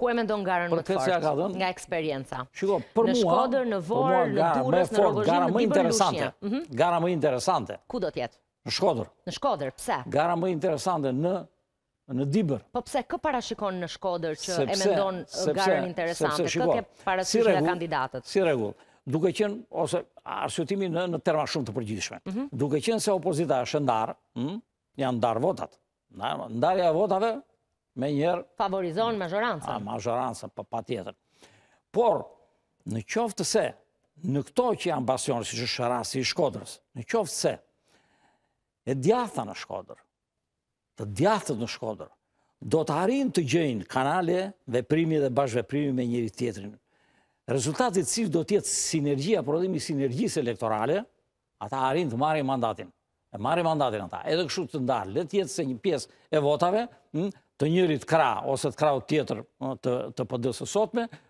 ku e mendon garën më të fortë nga eksperjenca? Shiko, për mua, në Shkodër, në Vorë, në Durrës, në Rogozhin, në më interesante. Mhm. Gara më interesante. Ku do të jetë? Në Shkodër. Në Shkodër, pse? Gara më interesante në në Dibër. Po pse kë parashikon në Shkodër që e mendon sepse, garën interesante? Sepse, shiko, kë ke parashikuar si kandidatët? Si rregull? Duke qenë ose arsyetimi në në terma shumë të përgjithshme. Mhm. Duke qenë se opozita është ndar, hm, janë ndar votat. Ndarja e votave me njerë... Favorizon A, Mazhorancën, pa tjetër. Por, në qoftë se, në këto që janë si që është rrasi i Shkodrës, në qoftë se, e djatha në Shkodrë, të djathët në Shkodrë, do të harin të gjëjnë kanale, veprimi dhe primi me njëri tjetërin. Rezultatit cilë do tjetë sinergia, prodhimi sinergjisë elektorale, ata harin të marri mandatin. E marri mandatin ata. Edhe këshu të ndarë, letë jetë se një pjesë e votave, hm, të njërit kra ose të kraut tjetër të pëdësë sotme,